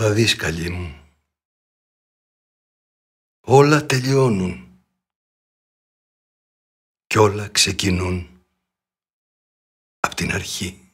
Θα δεις καλή μου. Όλα τελειώνουν κι όλα ξεκινούν απ' την αρχή.